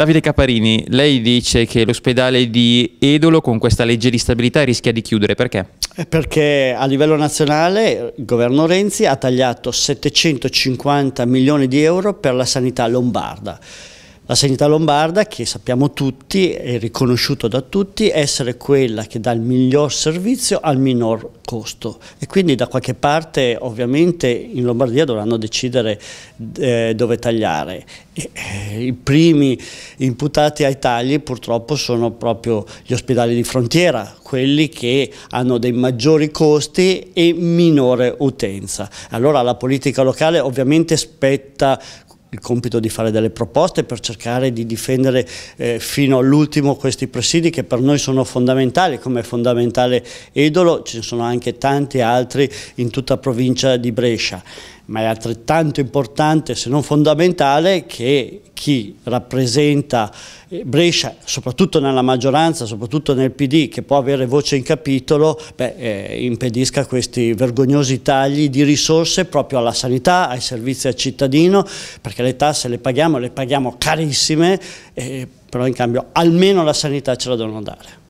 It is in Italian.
Davide Caparini, lei dice che l'ospedale di Edolo con questa legge di stabilità rischia di chiudere, perché? Eh, perché a livello nazionale il governo Renzi ha tagliato 750 milioni di euro per la sanità lombarda. La sanità lombarda, che sappiamo tutti, è riconosciuto da tutti, essere quella che dà il miglior servizio al minor costo e quindi da qualche parte ovviamente in Lombardia dovranno decidere eh, dove tagliare. E, eh, I primi imputati ai tagli purtroppo sono proprio gli ospedali di frontiera, quelli che hanno dei maggiori costi e minore utenza. Allora la politica locale ovviamente spetta il compito di fare delle proposte per cercare di difendere eh, fino all'ultimo questi presidi che per noi sono fondamentali, come è fondamentale Edolo, ce ne sono anche tanti altri in tutta la provincia di Brescia, ma è altrettanto importante, se non fondamentale, che chi rappresenta eh, Brescia, soprattutto nella maggioranza, soprattutto nel PD, che può avere voce in capitolo, beh, eh, impedisca questi vergognosi tagli di risorse proprio alla sanità, ai servizi al cittadino, perché perché le tasse le paghiamo, le paghiamo carissime, eh, però in cambio almeno la sanità ce la devono dare.